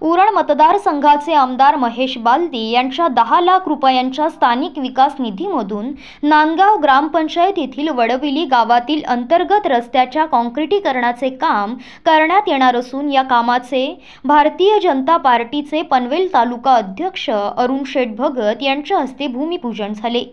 उरण मतदारसंघाचे आमदार महेश बालदी यांच्या दहा लाख रुपयांच्या स्थानिक विकास निधीमधून नांदगाव ग्रामपंचायत येथील वडविली गावातील अंतर्गत रस्त्याच्या कॉन्क्रिटीकरणाचे काम करण्यात येणार असून या कामाचे भारतीय जनता पार्टीचे पनवेल तालुका अध्यक्ष अरुण शेठ भगत यांच्या हस्ते भूमिपूजन झाले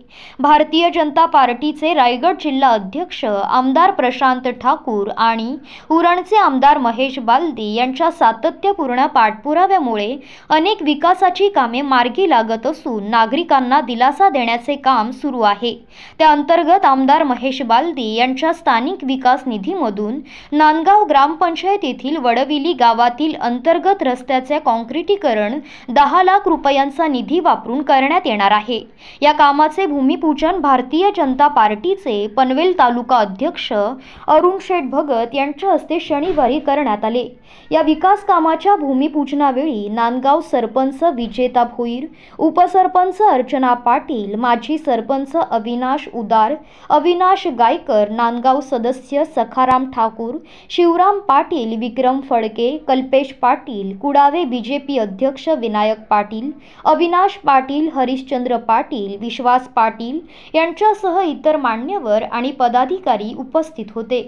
भारतीय जनता पार्टीचे रायगड जिल्हा अध्यक्ष आमदार प्रशांत ठाकूर आणि उरणचे आमदार महेश बालदी यांच्या सातत्यपूर्ण पाठ पाठपुराव्यामुळे अनेक विकासाची कामे मार्गी लागत असून नागरिकांना दिलासा देण्याचे काम सुरू आहे त्या अंतर्गत आमदार महेश बालदी यांच्या स्थानिक विकास निधीमधून नांदगाव ग्रामपंचायत येथील वडविली गावातील अंतर्गत रस्त्याचे कॉन्क्रिटीकरण दहा लाख रुपयांचा निधी वापरून करण्यात येणार आहे या कामाचे भूमिपूजन भारतीय जनता पार्टीचे पनवेल तालुका अध्यक्ष अरुण शेठ भगत यांच्या हस्ते शनिवारी करण्यात आले या विकास कामाच्या भूमिपूजन वेळी नांदगाव सरपंच विजेता भोईर उपसरपंच अर्चना पाटील माजी सरपंच अविनाश उदार अविनाश गायकर नांदगाव सदस्य सखाराम ठाकूर शिवराम पाटील विक्रम फडके कल्पेश पाटील कुडावे बीजेपी अध्यक्ष विनायक पाटील अविनाश पाटील हरिश्चंद्र पाटील विश्वास पाटील यांच्यासह इतर मान्यवर आणि पदाधिकारी उपस्थित होते